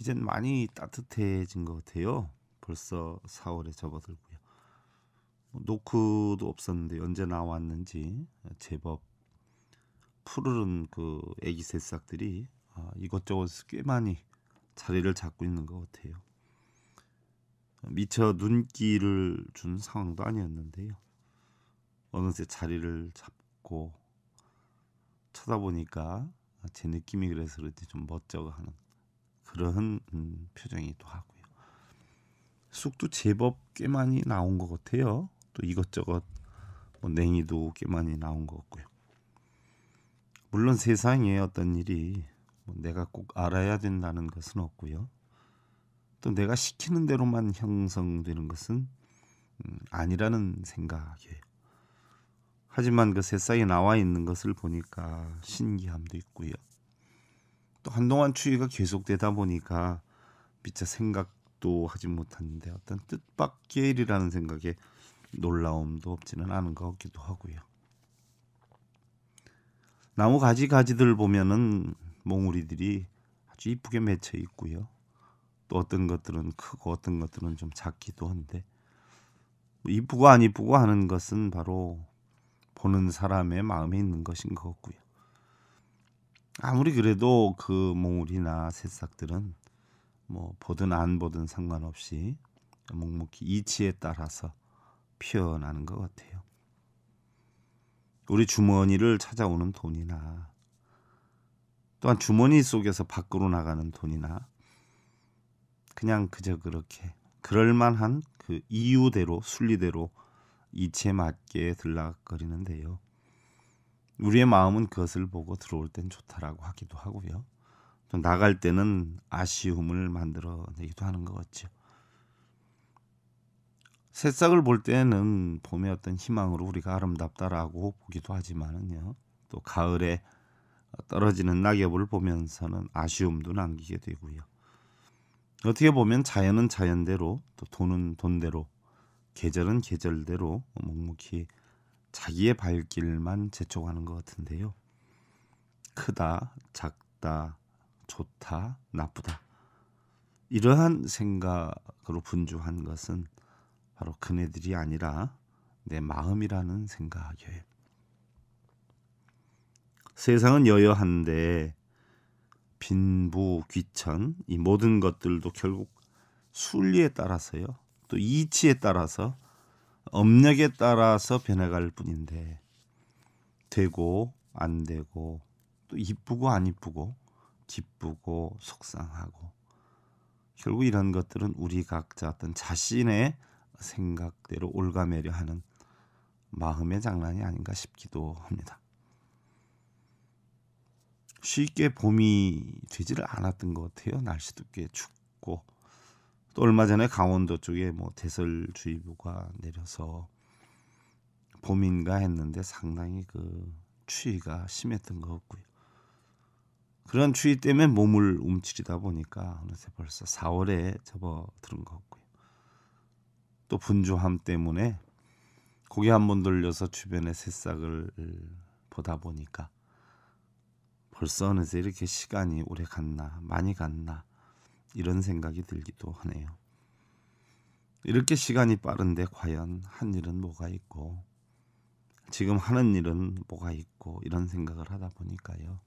이젠 많이 따뜻해진 것 같아요. 벌써 4월에 접어들고요. 뭐 노크도 없었는데 언제 나왔는지 제법 푸르른 그 애기 새싹들이 아, 이것저것 꽤 많이 자리를 잡고 있는 것 같아요. 미처 눈길을 준 상황도 아니었는데요. 어느새 자리를 잡고 쳐다보니까 제 느낌이 그래서 그런지 좀멋져가 하는 그런 음, 표정이 또 하고요. 쑥도 제법 꽤 많이 나온 것 같아요. 또 이것저것 뭐 냉이도 꽤 많이 나온 것 같고요. 물론 세상에 어떤 일이 뭐 내가 꼭 알아야 된다는 것은 없고요. 또 내가 시키는 대로만 형성되는 것은 음, 아니라는 생각이에요. 하지만 그 세상에 나와 있는 것을 보니까 신기함도 있고요. 또 한동안 추위가 계속되다 보니까 미처 생각도 하지 못하는데 어떤 뜻밖의 일이라는 생각에 놀라움도 없지는 않은 것 같기도 하고요. 나무 가지 가지들 보면은 몽우리들이 아주 이쁘게 맺혀 있고요. 또 어떤 것들은 크고 어떤 것들은 좀 작기도 한데 뭐 이쁘고 안 이쁘고 하는 것은 바로 보는 사람의 마음에 있는 것인 것 같고요. 아무리 그래도 그몽우리나 새싹들은 뭐 보든 안 보든 상관없이 묵묵히 이치에 따라서 피어나는 것 같아요. 우리 주머니를 찾아오는 돈이나 또한 주머니 속에서 밖으로 나가는 돈이나 그냥 그저 그렇게 그럴만한 그 이유대로 순리대로 이치에 맞게 들락거리는데요. 우리의 마음은 그것을 보고 들어올 땐 좋다라고 하기도 하고요. 또 나갈 때는 아쉬움을 만들어내기도 하는 것 같죠. 새싹을 볼 때는 봄의 어떤 희망으로 우리가 아름답다라고 보기도 하지만은요. 또 가을에 떨어지는 낙엽을 보면서는 아쉬움도 남기게 되고요. 어떻게 보면 자연은 자연대로 또 돈은 돈대로 계절은 계절대로 묵묵히 자기의 발길만 재촉하는 것 같은데요. 크다, 작다, 좋다, 나쁘다. 이러한 생각으로 분주한 것은 바로 그네들이 아니라 내 마음이라는 생각이에요. 세상은 여여한데 빈부 귀천 이 모든 것들도 결국 순리에 따라서요. 또 이치에 따라서 업력에 따라서 변해갈 뿐인데 되고 안 되고 또 이쁘고 안 이쁘고 기쁘고 속상하고 결국 이런 것들은 우리 각자 어떤 자신의 생각대로 올가매려 하는 마음의 장난이 아닌가 싶기도 합니다. 쉽게 봄이 되지를 않았던 것 같아요. 날씨도 꽤 춥고 또 얼마 전에 강원도 쪽에 뭐 대설주의보가 내려서 봄인가 했는데 상당히 그 추위가 심했던 것 같고요. 그런 추위 때문에 몸을 움츠리다 보니까 어느새 벌써 4월에 접어들은 것 같고요. 또 분주함 때문에 고개 한 번 돌려서 주변의 새싹을 보다 보니까 벌써 어느새 이렇게 시간이 오래 갔나 많이 갔나 이런 생각이 들기도 하네요. 이렇게 시간이 빠른데 과연 한 일은 뭐가 있고 지금 하는 일은 뭐가 있고 이런 생각을 하다 보니까요.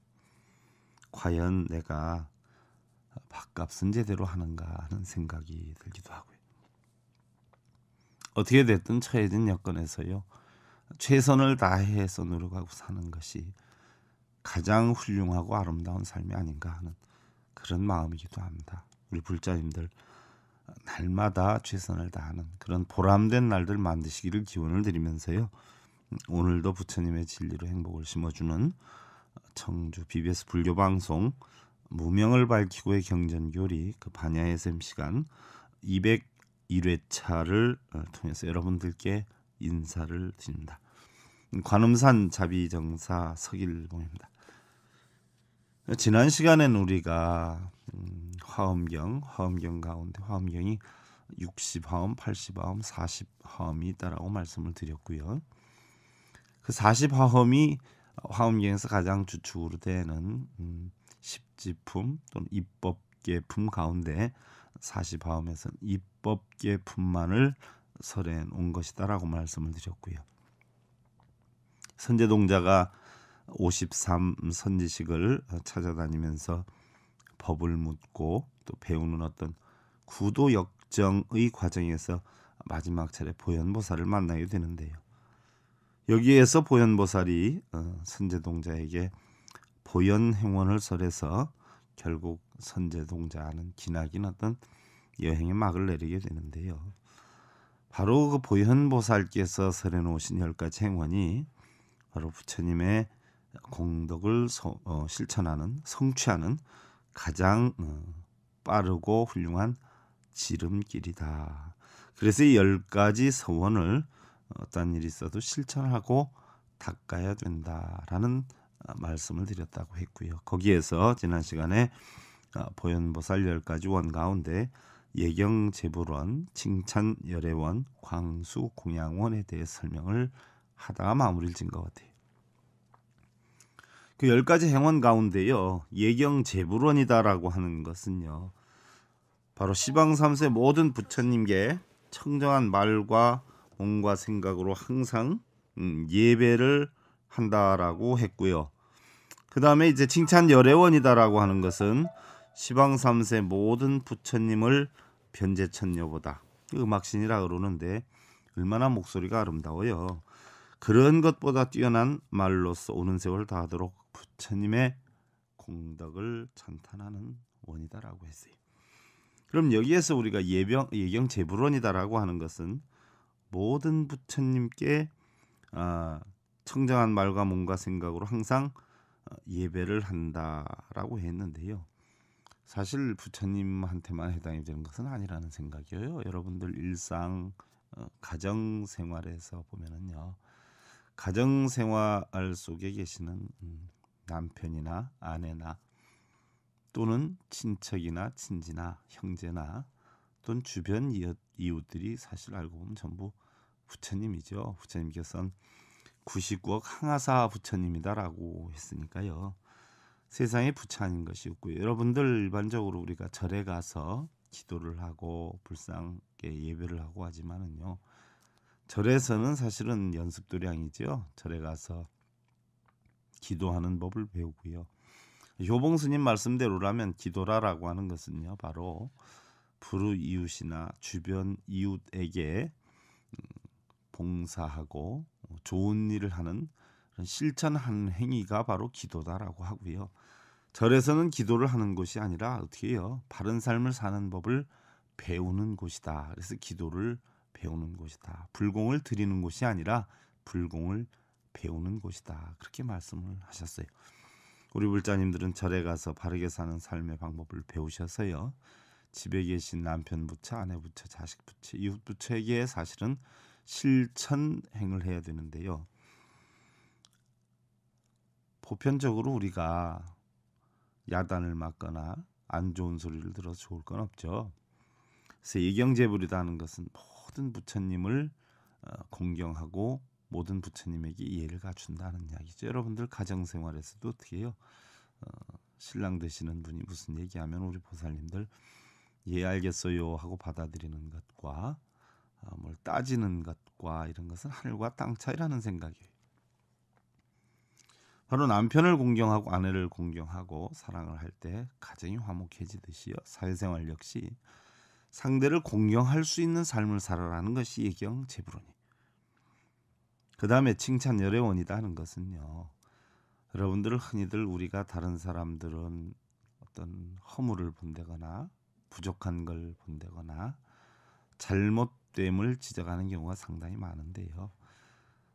과연 내가 밥값은 제대로 하는가 하는 생각이 들기도 하고요. 어떻게 됐든 처해진 여건에서요. 최선을 다해서 노력하고 사는 것이 가장 훌륭하고 아름다운 삶이 아닌가 하는 그런 마음이기도 합니다. 우리 불자님들 날마다 최선을 다하는 그런 보람된 날들 만드시기를 기원을 드리면서요. 오늘도 부처님의 진리로 행복을 심어주는 청주 BBS 불교 방송 무명을 밝히고의 경전교리 그 반야의 샘 시간 201회차를 어, 통해서 여러분들께 인사를 드립니다. 관음산 자비정사 서길봉입니다. 지난 시간엔 우리가 음, 화엄경, 화엄경 가운데 화엄경이 60화엄, 80화엄, 40화엄이 있다라고 말씀을 드렸고요. 그 40화엄이 화엄경에서 가장 주축으로 되는 음, 십지품 또는 입법계품 가운데 40화엄에서는 입법계품만을 설해 놓은 것이다라고 말씀을 드렸고요. 선제동자가 53 선지식을 찾아다니면서 법을 묻고 또 배우는 어떤 구도 역정의 과정에서 마지막 차례 보현보살을 만나게 되는데요. 여기에서 보현보살이 어, 선제동자에게 보현행원을 설해서 결국 선제동자는 기나긴 어떤 여행의 막을 내리게 되는데요. 바로 그 보현보살께서 설해놓으신 열 가지 행원이 바로 부처님의 공덕을 서, 어, 실천하는 성취하는 가장 어, 빠르고 훌륭한 지름길이다. 그래서 이열 가지 서원을 어떤 일이 있어도 실천하고 닦아야 된다라는 어, 말씀을 드렸다고 했고요. 거기에서 지난 시간에 어, 보현보살 열 가지 원 가운데 예경 제불원, 칭찬 열애원, 광수 공양원에 대해 설명을 하다가 마무리를 진 것 같아요. 그열 가지 행원 가운데요 예경 제불원이다라고 하는 것은요 바로 시방 삼세 모든 부처님께 청정한 말과 몸과 생각으로 항상 음, 예배를 한다라고 했고요. 그 다음에 이제 칭찬 열애원이다라고 하는 것은 시방 삼세 모든 부처님을 변제천녀보다 그 음악신이라 그러는데 얼마나 목소리가 아름다워요. 그런 것보다 뛰어난 말로써 오는 세월 다하도록 부처님의 공덕을 찬탄하는 원이다라고 했어요. 그럼 여기에서 우리가 예병 예경 제불원이다라고 하는 것은 모든 부처님께 아, 청정한 말과 몸과 생각으로 항상 어, 예배를 한다라고 했는데요. 사실 부처님한테만 해당이 되는 것은 아니라는 생각이에요. 여러분들 일상 어, 가정 생활에서 보면은요. 가정 생활 속에 계시는 음, 남편이나 아내나 또는 친척이나 친지나 형제나 또는 주변 이웃들이 사실 알고 보면 전부 부처님이죠. 부처님께서는 99억 항아사 부처님이다라고 했으니까요. 세상에 부처인 것이 없고요. 여러분들 일반적으로 우리가 절에 가서 기도를 하고 불쌍하게 예배를 하고 하지만은요. 절에서는 사실은 연습도량이죠. 절에 가서 기도하는 법을 배우고요. 효봉 스님 말씀대로라면 기도라라고 하는 것은요, 바로 부르 이웃이나 주변 이웃에게 음, 봉사하고 좋은 일을 하는 실천하는 행위가 바로 기도다라고 하고요. 절에서는 기도를 하는 곳이 아니라 어떻게 해요? 바른 삶을 사는 법을 배우는 곳이다. 그래서 기도를 배우는 곳이다. 불공을 드리는 곳이 아니라 불공을 배우는 곳이다. 그렇게 말씀을 하셨어요. 우리 불자님들은 절에 가서 바르게 사는 삶의 방법을 배우셔서요. 집에 계신 남편 부처, 아내 부처, 자식 부처, 이웃 부처에게 사실은 실천행을 해야 되는데요. 보편적으로 우리가 야단을 맞거나 안 좋은 소리를 들어 좋을 건 없죠. 그래서 이경제불이라는 것은 모든 부처님을 어, 공경하고 모든 부처님에게 이해를 갖춘다는 이야기죠. 여러분들 가정생활에서도 어떻게 해요? 어, 신랑 되시는 분이 무슨 얘기하면 우리 보살님들 예 알겠어요 하고 받아들이는 것과 아, 뭘 따지는 것과 이런 것은 하늘과 땅 차이라는 생각이에요. 바로 남편을 공경하고 아내를 공경하고 사랑을 할 때 가정이 화목해지듯이요. 사회생활 역시 상대를 공경할 수 있는 삶을 살아라는 것이 예경 제부론이 그 다음에 칭찬 열의원이다 하는 것은요. 여러분들 흔히들 우리가 다른 사람들은 어떤 허물을 본다거나 부족한 걸 본다거나 잘못됨을 지적하는 경우가 상당히 많은데요.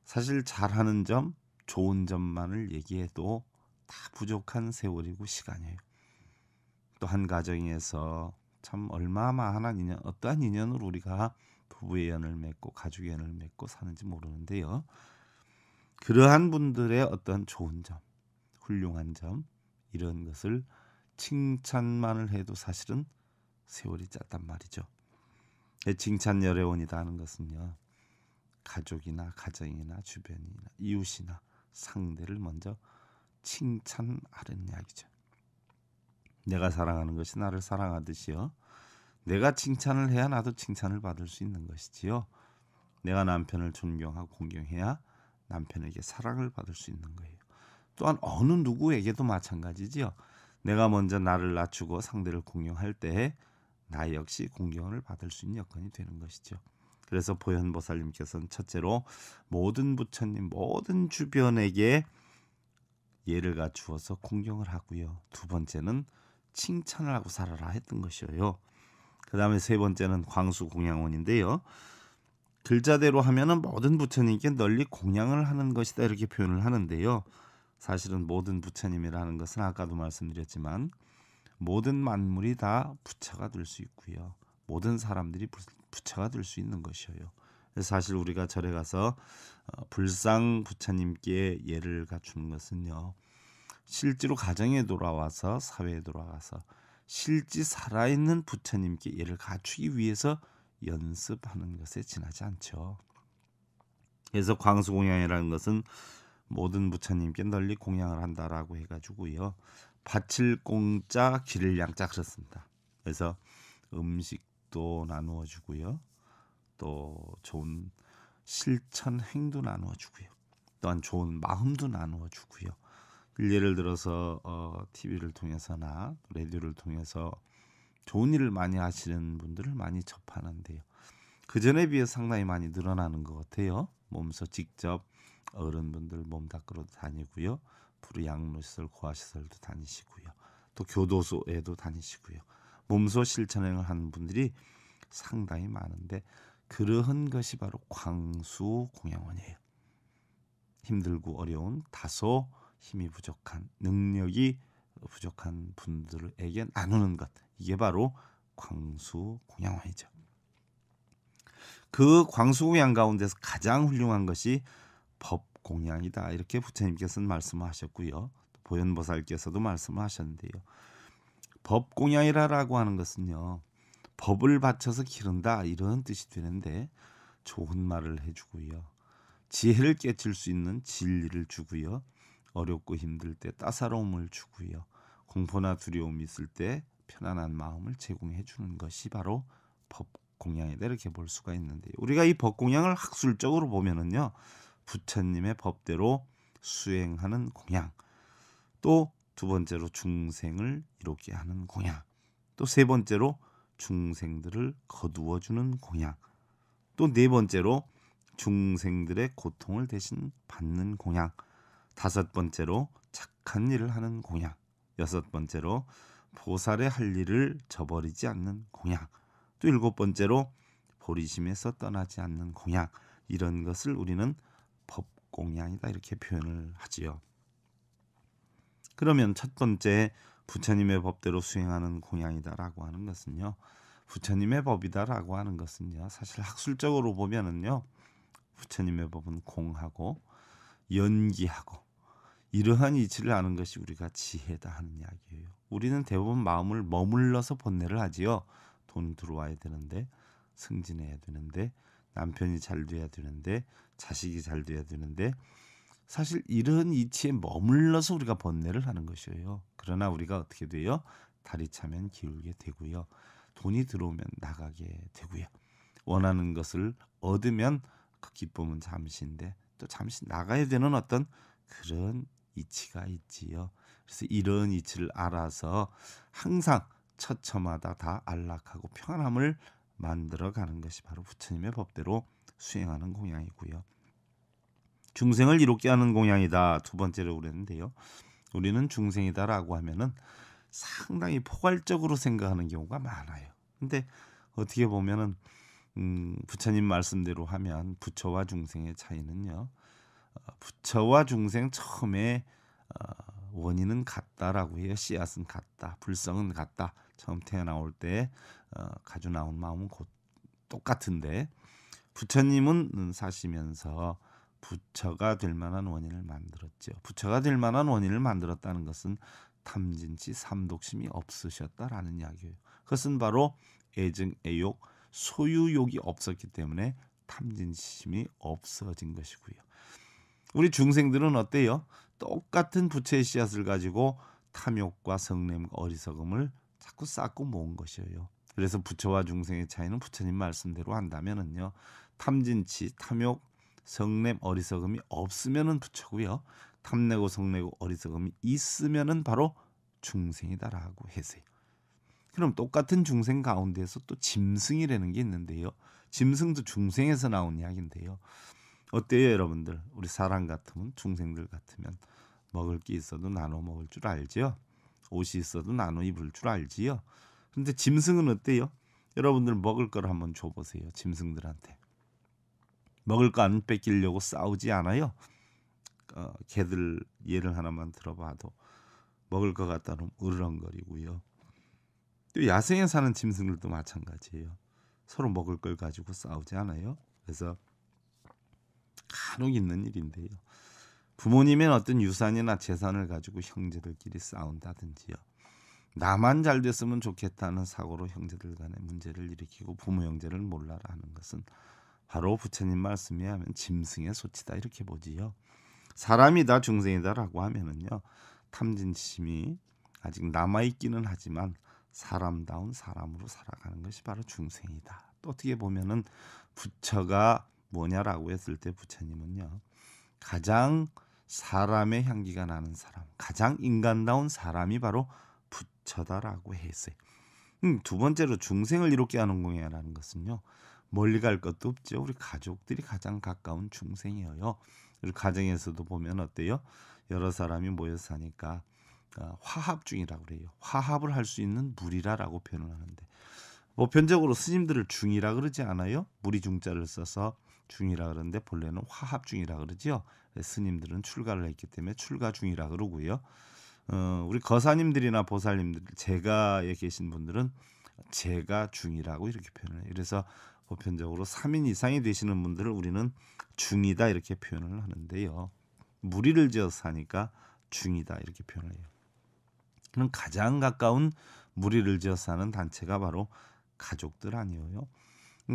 사실 잘하는 점, 좋은 점만을 얘기해도 다 부족한 세월이고 시간이에요. 또한 가정에서 참얼마만 하나 인연, 어떠한 인연을 우리가 부부의 연을 맺고 가족의 연을 맺고 사는지 모르는데요. 그러한 분들의 어떤 좋은 점, 훌륭한 점 이런 것을 칭찬만을 해도 사실은 세월이 짧단 말이죠. 예, 칭찬 열애원이다 하는 것은요. 가족이나 가정이나 주변이나 이웃이나 상대를 먼저 칭찬하는 이야기죠. 내가 사랑하는 것이 나를 사랑하듯이요. 내가 칭찬을 해야 나도 칭찬을 받을 수 있는 것이지요. 내가 남편을 존경하고 공경해야 남편에게 사랑을 받을 수 있는 거예요. 또한 어느 누구에게도 마찬가지지요. 내가 먼저 나를 낮추고 상대를 공경할 때 나 역시 공경을 받을 수 있는 여건이 되는 것이죠. 그래서 보현보살님께서는 첫째로 모든 부처님 모든 주변에게 예를 갖추어서 공경을 하고요. 두 번째는 칭찬을 하고 살아라 했던 것이에요. 그다음에 세 번째는 광수 공양원인데요. 글자대로 하면은 모든 부처님께 널리 공양을 하는 것이다 이렇게 표현을 하는데요. 사실은 모든 부처님이라는 것은 아까도 말씀드렸지만 모든 만물이 다 부처가 될 수 있고요. 모든 사람들이 부처가 될 수 있는 것이에요. 사실 우리가 절에 가서 어, 불상 부처님께 예를 갖추는 것은요. 실제로 가정에 돌아와서 사회에 돌아가서 실제 살아있는 부처님께 예를 갖추기 위해서 연습하는 것에 지나지 않죠. 그래서 광수공양이라는 것은 모든 부처님께 널리 공양을 한다라고 해가지고요. 바칠 공자 길을 양자 그렇습니다. 그래서 음식도 나누어 주고요. 또 좋은 실천 행도 나누어 주고요. 또한 좋은 마음도 나누어 주고요. 예를 들어서 어, TV를 통해서나 라디오를 통해서 좋은 일을 많이 하시는 분들을 많이 접하는데요. 그 전에 비해 상당히 많이 늘어나는 것 같아요. 몸소 직접 어른분들 몸 닦으러 다니고요. 불양로시설 고아시설도 다니시고요. 또 교도소에도 다니시고요. 몸소 실천행을 하는 분들이 상당히 많은데 그러한 것이 바로 광수 공양원이에요. 힘들고 어려운 다소 힘이 부족한 능력이 부족한 분들에게 나누는 것 이게 바로 광수 공양화이죠. 그 광수 공양 가운데서 가장 훌륭한 것이 법 공양이다 이렇게 부처님께서는 말씀을 하셨고요. 보현보살께서도 말씀을 하셨는데요. 법 공양이라라고 하는 것은요. 법을 바쳐서 기른다 이런 뜻이 되는데 좋은 말을 해주고요. 지혜를 깨칠 수 있는 진리를 주고요. 어렵고 힘들 때 따사로움을 주고요. 공포나 두려움이 있을 때 편안한 마음을 제공해 주는 것이 바로 법 공양이다 이렇게 볼 수가 있는데 우리가 이 법 공양을 학술적으로 보면은요 부처님의 법대로 수행하는 공양 또 두 번째로 중생을 이롭게 하는 공양 또 세 번째로 중생들을 거두어 주는 공양 또 네 번째로 중생들의 고통을 대신 받는 공양 다섯 번째로 착한 일을 하는 공약. 여섯 번째로 보살의 할 일을 저버리지 않는 공약. 또 일곱 번째로 보리심에서 떠나지 않는 공약. 이런 것을 우리는 법공양이다 이렇게 표현을 하지요. 그러면 첫 번째 부처님의 법대로 수행하는 공양이다라고 하는 것은요. 부처님의 법이다라고 하는 것은요. 사실 학술적으로 보면은요. 부처님의 법은 공하고 연기하고 이러한 이치를 아는 것이 우리가 지혜다 하는 이야기예요. 우리는 대부분 마음을 머물러서 번뇌를 하지요. 돈 들어와야 되는데 승진해야 되는데 남편이 잘 돼야 되는데 자식이 잘 돼야 되는데 사실 이런 이치에 머물러서 우리가 번뇌를 하는 것이에요. 그러나 우리가 어떻게 돼요? 다리 차면 기울게 되고요. 돈이 들어오면 나가게 되고요. 원하는 것을 얻으면 그 기쁨은 잠시인데 또 잠시 나가야 되는 어떤 그런 이치가 있지요. 그래서 이런 이치를 알아서 항상 처처마다 다 안락하고 평안함을 만들어 가는 것이 바로 부처님의 법대로 수행하는 공양이고요. 중생을 이롭게 하는 공양이다. 두 번째로 그랬는데요. 우리는 중생이다라고 하면은 상당히 포괄적으로 생각하는 경우가 많아요. 근데 어떻게 보면은 음, 부처님 말씀대로 하면 부처와 중생의 차이는요. 아, 부처와 중생 처음에 아, 원인은 같다라고 해요. 씨앗은 같다, 불성은 같다. 처음 태어나올 때 어, 가져 나온 마음은 곧 똑같은데 부처님은 사시면서 부처가 될 만한 원인을 만들었죠. 부처가 될 만한 원인을 만들었다는 것은 탐진치 삼독심이 없으셨다라는 이야기예요. 그것은 바로 애증, 애욕, 소유욕이 없었기 때문에 탐진심이 없어진 것이고요. 우리 중생들은 어때요? 똑같은 부채의 씨앗을 가지고 탐욕과 성냄 어리석음을 자꾸 쌓고 모은 것이에요. 그래서 부처와 중생의 차이는 부처님 말씀대로 한다면은요. 탐진치, 탐욕, 성냄, 어리석음이 없으면은 부처고요. 탐내고 성내고 어리석음이 있으면은 바로 중생이다라고 해서요. 그럼 똑같은 중생 가운데서 또 짐승이라는 게 있는데요. 짐승도 중생에서 나온 이야기인데요. 어때요, 여러분들? 우리 사람 같으면 중생들 같으면 먹을 게 있어도 나눠 먹을 줄 알지요. 옷이 있어도 나눠 입을 줄 알지요. 근데 짐승은 어때요? 여러분들 먹을 걸 한번 줘 보세요. 짐승들한테. 먹을 거 안 뺏기려고 싸우지 않아요. 어, 개들 예를 하나만 들어봐도 먹을 것 같다 면 으르렁거리고요. 또 야생에 사는 짐승들도 마찬가지예요. 서로 먹을 걸 가지고 싸우지 않아요. 그래서 간혹 있는 일인데요. 부모님의 어떤 유산이나 재산을 가지고 형제들끼리 싸운다든지요. 나만 잘 됐으면 좋겠다는 사고로 형제들 간에 문제를 일으키고 부모 형제를 몰라라 하는 것은 바로 부처님 말씀에 하면 짐승의 소치다 이렇게 보지요. 사람이다 중생이다라고 하면은요 탐진심이 아직 남아 있기는 하지만 사람다운 사람으로 살아가는 것이 바로 중생이다. 또 어떻게 보면은 부처가 뭐냐라고 했을 때 부처님은요. 가장 사람의 향기가 나는 사람, 가장 인간다운 사람이 바로 부처다라고 했어요. 음, 두 번째로 중생을 이롭게 하는 공예라는 것은요. 멀리 갈 것도 없죠. 우리 가족들이 가장 가까운 중생이에요. 우리 가정에서도 보면 어때요? 여러 사람이 모여 사니까 어, 화합 중이라고 그래요. 화합을 할 수 있는 물이라라고 표현을 하는데 보편적으로 스님들을 중이라 그러지 않아요? 무리 중자를 써서 중이라 그러는데 본래는 화합 중이라 그러지요. 네, 스님들은 출가를 했기 때문에 출가 중이라 그러고요. 어, 우리 거사님들이나 보살님들 제가에 계신 분들은 제가 중이라고 이렇게 표현을 해요. 그래서 보편적으로 3인 이상이 되시는 분들을 우리는 중이다 이렇게 표현을 하는데요. 무리를 지어서 하니까 중이다 이렇게 표현을 해요. 그럼 가장 가까운 무리를 지어서 하는 단체가 바로 가족들 아니에요.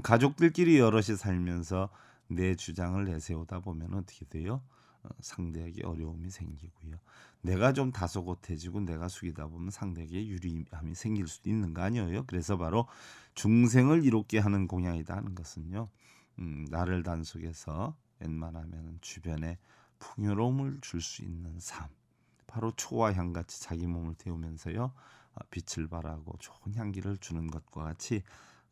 가족들끼리 여럿이 살면서 내 주장을 내세우다 보면 어떻게 돼요? 어, 상대에게 어려움이 생기고요. 내가 좀 다소곳해지고 내가 숙이다 보면 상대에게 유리함이 생길 수도 있는 거 아니에요? 그래서 바로 중생을 이롭게 하는 공양이다 하는 것은요. 음, 나를 단속해서 웬만하면 주변에 풍요로움을 줄 수 있는 삶. 바로 초와 향같이 자기 몸을 태우면서요 어, 빛을 발하고 좋은 향기를 주는 것과 같이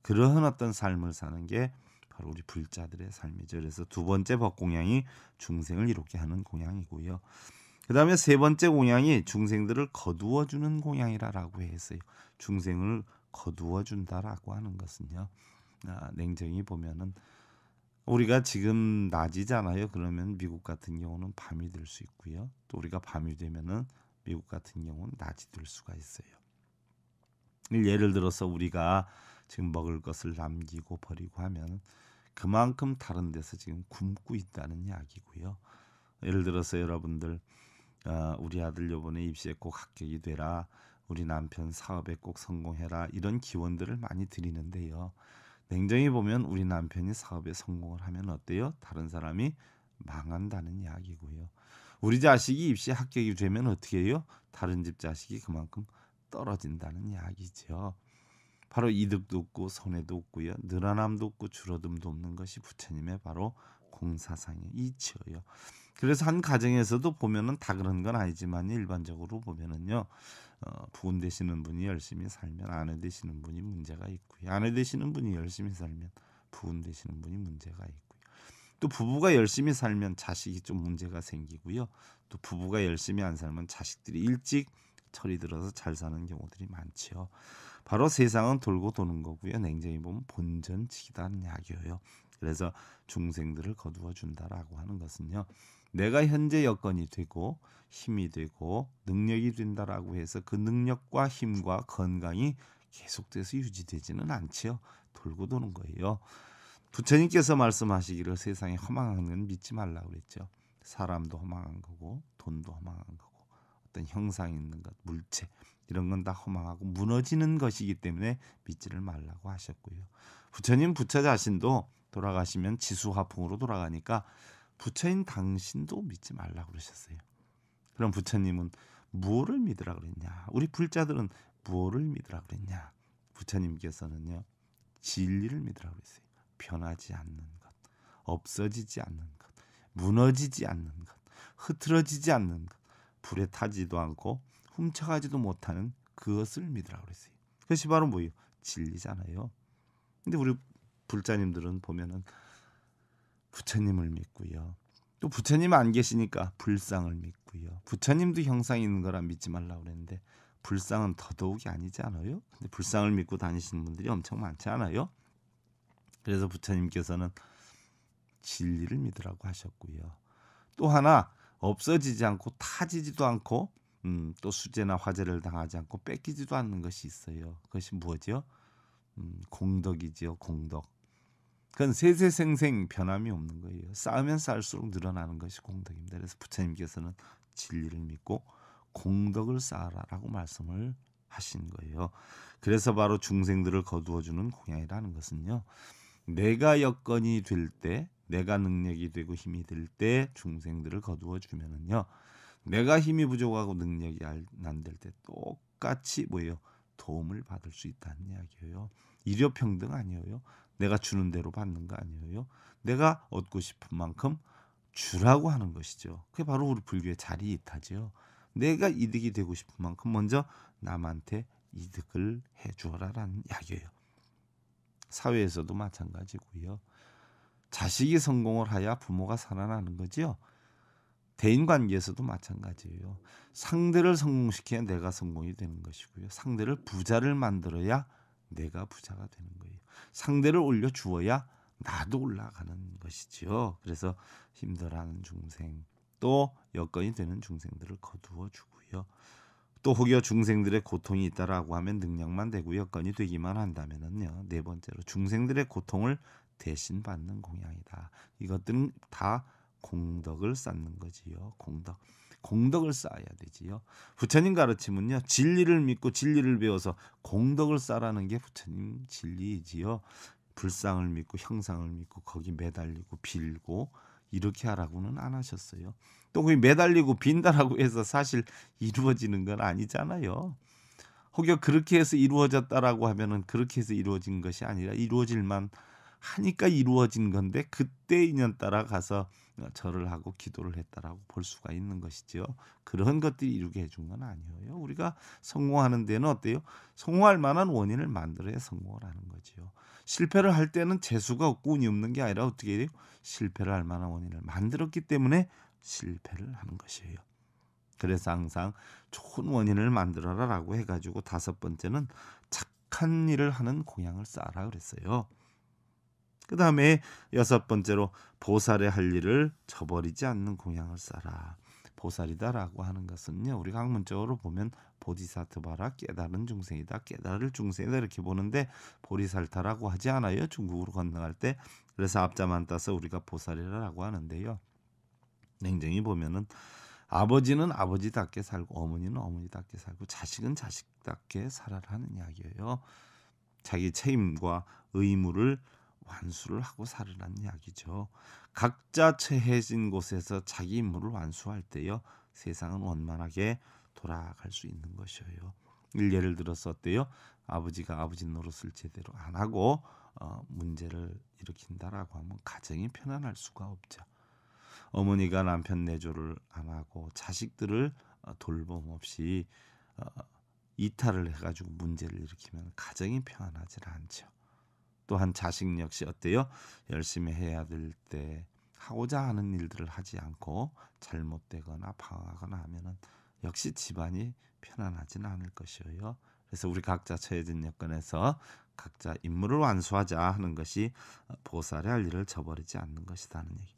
그러한 어떤 삶을 사는 게 바로 우리 불자들의 삶이죠. 그래서 두 번째 법공양이 중생을 이롭게 하는 공양이고요. 그 다음에 세 번째 공양이 중생들을 거두어주는 공양이라라고 했어요. 중생을 거두어준다라고 하는 것은요. 아, 냉정히 보면은 우리가 지금 낮이잖아요. 그러면 미국 같은 경우는 밤이 될 수 있고요. 또 우리가 밤이 되면은 미국 같은 경우는 낮이 될 수가 있어요. 예를 들어서 우리가 지금 먹을 것을 남기고 버리고 하면 그만큼 다른 데서 지금 굶고 있다는 이야기고요. 예를 들어서 여러분들 어, 우리 아들 요번에 입시에 꼭 합격이 되라 우리 남편 사업에 꼭 성공해라 이런 기원들을 많이 드리는데요. 냉정히 보면 우리 남편이 사업에 성공을 하면 어때요? 다른 사람이 망한다는 이야기고요. 우리 자식이 입시 합격이 되면 어떻게 해요? 다른 집 자식이 그만큼 떨어진다는 이야기죠. 바로 이득도 없고 손해도 없고요. 늘어남도 없고 줄어듦도 없는 것이 부처님의 바로 공사상의 이치예요. 그래서 한 가정에서도 보면은 다 그런 건 아니지만 일반적으로 보면은요. 어, 부은 되시는 분이 열심히 살면 아내 되시는 분이 문제가 있고요. 아내 되시는 분이 열심히 살면 부은 되시는 분이 문제가 있고 요또 부부가 열심히 살면 자식이 좀 문제가 생기고요. 또 부부가 열심히 안 살면 자식들이 일찍 철이 들어서 잘 사는 경우들이 많지요. 바로 세상은 돌고 도는 거고요. 냉정히 보면 본전치기는 약이에요. 그래서 중생들을 거두어 준다라고 하는 것은요. 내가 현재 여건이 되고 힘이 되고 능력이 된다라고 해서 그 능력과 힘과 건강이 계속돼서 유지되지는 않지요. 돌고 도는 거예요. 부처님께서 말씀하시기를 세상에 허망한 건 믿지 말라 그랬죠. 사람도 허망한 거고 돈도 허망한 거고 어떤 형상 있는 것, 물체 이런 건 다 허망하고 무너지는 것이기 때문에 믿지를 말라고 하셨고요. 부처님 부처 자신도 돌아가시면 지수화풍으로 돌아가니까 부처인 당신도 믿지 말라고 그러셨어요. 그럼 부처님은 무엇을 믿으라 그랬냐? 우리 불자들은 무엇을 믿으라 그랬냐? 부처님께서는요. 진리를 믿으라 그랬어요. 변하지 않는 것, 없어지지 않는 것, 무너지지 않는 것, 흐트러지지 않는 것, 불에 타지도 않고 훔쳐가지도 못하는 그것을 믿으라 그랬어요. 그것이 바로 뭐예요? 진리잖아요. 근데 우리 불자님들은 보면은 부처님을 믿고요. 또 부처님 안 계시니까 불상을 믿고요. 부처님도 형상이 있는 거라 믿지 말라 그랬는데 불상은 더더욱이 아니지 않아요? 근데 불상을 믿고 다니시는 분들이 엄청 많지 않아요? 그래서 부처님께서는 진리를 믿으라고 하셨고요. 또 하나 없어지지 않고 타지지도 않고 음, 또 수재나 화재를 당하지 않고 뺏기지도 않는 것이 있어요. 그것이 무엇이요? 음, 공덕이지요, 공덕. 그건 세세생생 변함이 없는 거예요. 쌓으면 쌓을수록 늘어나는 것이 공덕입니다. 그래서 부처님께서는 진리를 믿고 공덕을 쌓아라라고 말씀을 하신 거예요. 그래서 바로 중생들을 거두어주는 공양이라는 것은요. 내가 여건이 될 때, 내가 능력이 되고 힘이 될 때 중생들을 거두어주면은요. 내가 힘이 부족하고 능력이 안 될 때 똑같이 뭐예요? 도움을 받을 수 있다는 이야기예요. 이여평등 아니에요. 내가 주는 대로 받는 거 아니에요. 내가 얻고 싶은 만큼 주라고 하는 것이죠. 그게 바로 우리 불교의 자리 이타죠. 내가 이득이 되고 싶은 만큼 먼저 남한테 이득을 해주어라라는 이야기예요 사회에서도 마찬가지고요. 자식이 성공을 하야 부모가 살아나는 거지요. 대인관계에서도 마찬가지예요. 상대를 성공시켜야 내가 성공이 되는 것이고요. 상대를 부자를 만들어야 내가 부자가 되는 거예요. 상대를 올려 주어야 나도 올라가는 것이지요. 그래서 힘들어하는 중생 또 여건이 되는 중생들을 거두어 주고요. 또 혹여 중생들의 고통이 있다라고 하면 능력만 되고 여건이 되기만 한다면은요. 네 번째로 중생들의 고통을 대신 받는 공양이다. 이것들은 다 공덕을 쌓는 거지요. 공덕. 공덕을 쌓아야 되지요. 부처님 가르침은요. 진리를 믿고 진리를 배워서 공덕을 쌓라는 게 부처님 진리이지요. 불상을 믿고 형상을 믿고 거기 매달리고 빌고 이렇게 하라고는 안 하셨어요. 또 거기 매달리고 빈다라고 해서 사실 이루어지는 건 아니잖아요. 혹여 그렇게 해서 이루어졌다라고 하면은 그렇게 해서 이루어진 것이 아니라 이루어질만 하니까 이루어진 건데 그때 인연 따라 가서 그러니까 절을 하고 기도를 했다라고 볼 수가 있는 것이지요. 그런 것들이 이루게 해준 건 아니에요. 우리가 성공하는 데는 어때요? 성공할 만한 원인을 만들어야 성공을 하는 거지요. 실패를 할 때는 재수가 없고 운이 없는 게 아니라 어떻게 해요? 실패를 할 만한 원인을 만들었기 때문에 실패를 하는 것이에요. 그래서 항상 좋은 원인을 만들어라라고 해가지고 다섯 번째는 착한 일을 하는 고향을 쌓아라 그랬어요. 그 다음에 여섯 번째로 보살의 할 일을 저버리지 않는 공양을 쌓아 보살이다라고 하는 것은요 우리가 학문적으로 보면 보디사트바라 깨달은 중생이다 깨달을 중생이다 이렇게 보는데 보리살타라고 하지 않아요 중국으로 건너갈 때 그래서 앞자만 따서 우리가 보살이라고 하는데요 냉정히 보면은 아버지는 아버지답게 살고 어머니는 어머니답게 살고 자식은 자식답게 살아라는 이야기예요 자기 책임과 의무를 완수를 하고 살으란 이야기죠. 각자 처해진 곳에서 자기 임무를 완수할 때요. 세상은 원만하게 돌아갈 수 있는 것이에요. 예를 들었었대요. 아버지가 아버지 노릇을 제대로 안 하고 어, 문제를 일으킨다라고 하면 가정이 편안할 수가 없죠. 어머니가 남편 내조를 안 하고 자식들을 어, 돌봄 없이 어, 이탈을 해가지고 문제를 일으키면 가정이 편안하지 않죠. 또한 자식 역시 어때요? 열심히 해야 될 때 하고자 하는 일들을 하지 않고 잘못되거나 방하거나 하면은 역시 집안이 편안하지는 않을 것이에요. 그래서 우리 각자 처해진 여건에서 각자 임무를 완수하자 하는 것이 보살의 할 일을 저버리지 않는 것이다는 얘기.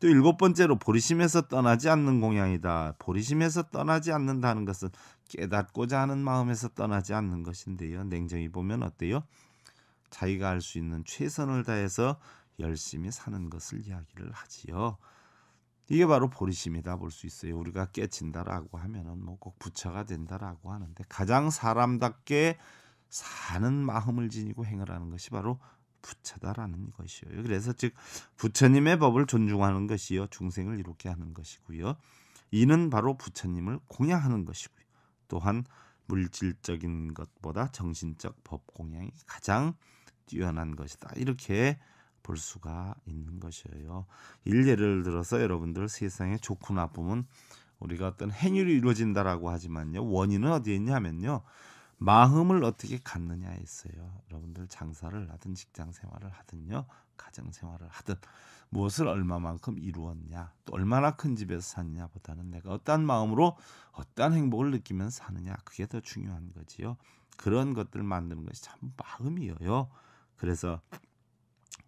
또 일곱 번째로 보리심에서 떠나지 않는 공양이다. 보리심에서 떠나지 않는다는 것은 깨닫고자 하는 마음에서 떠나지 않는 것인데요. 냉정히 보면 어때요? 자기가 할 수 있는 최선을 다해서 열심히 사는 것을 이야기를 하지요. 이게 바로 보리심이다 볼 수 있어요. 우리가 깨친다라고 하면은 뭐꼭 부처가 된다라고 하는데 가장 사람답게 사는 마음을 지니고 행을 하는 것이 바로 부처다라는 것이요. 그래서 즉 부처님의 법을 존중하는 것이요, 중생을 이롭게 하는 것이고요. 이는 바로 부처님을 공양하는 것이고요. 또한 물질적인 것보다 정신적 법 공양이 가장 뛰어난 것이다. 이렇게 볼 수가 있는 것이에요. 일례를 들어서 여러분들 세상에 좋고 나쁨은 우리가 어떤 행위로 이루어진다라고 하지만요. 원인은 어디에 있냐면요. 마음을 어떻게 갖느냐에 있어요. 여러분들 장사를 하든 직장 생활을 하든요. 가정 생활을 하든 무엇을 얼마만큼 이루었냐 또 얼마나 큰 집에서 사느냐 보다는 내가 어떠한 마음으로 어떠한 행복을 느끼면 서 사느냐 그게 더 중요한 거지요. 그런 것들을 만드는 것이 참 마음이에요. 그래서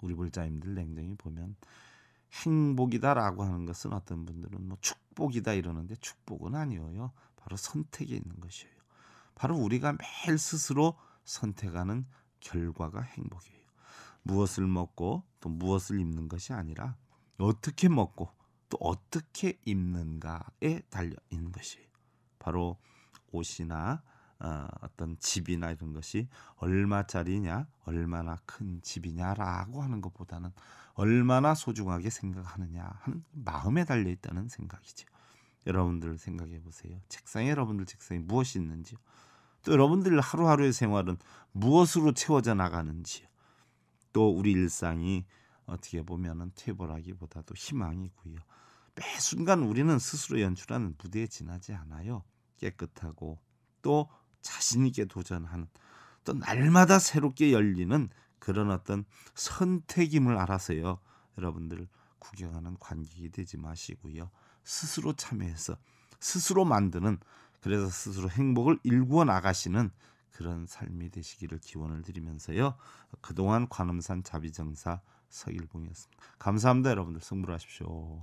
우리 불자님들 냉정히 보면 행복이다라고 하는 것은 어떤 분들은 뭐 축복이다 이러는데 축복은 아니어요. 바로 선택에 있는 것이에요. 바로 우리가 매일 스스로 선택하는 결과가 행복이에요. 무엇을 먹고 또 무엇을 입는 것이 아니라 어떻게 먹고 또 어떻게 입는가에 달려 있는 것이 에요 바로 옷이나 어, 떤 집이나 이런 것이 얼마짜리냐, 얼마나 큰 집이냐라고 하는 것보다는 얼마나 소중하게 생각하느냐 하는 마음에 달려 있다는 생각이죠. 여러분들 생각해 보세요. 책상에 여러분들 책상에 무엇이 있는지요. 또 여러분들 하루하루의 생활은 무엇으로 채워져 나가는지요. 또 우리 일상이 어떻게 보면은 퇴보라기보다도 희망이고요. 매 순간 우리는 스스로 연출하는 무대에 지나지 않아요. 깨끗하고 또 자신 있게 도전하는 또 날마다 새롭게 열리는 그런 어떤 선택임을 알아서요. 여러분들 구경하는 관객이 되지 마시고요. 스스로 참여해서 스스로 만드는 그래서 스스로 행복을 일구어 나가시는 그런 삶이 되시기를 기원을 드리면서요. 그동안 관음산 자비정사 서일봉이었습니다. 감사합니다. 여러분들 승부 하십시오.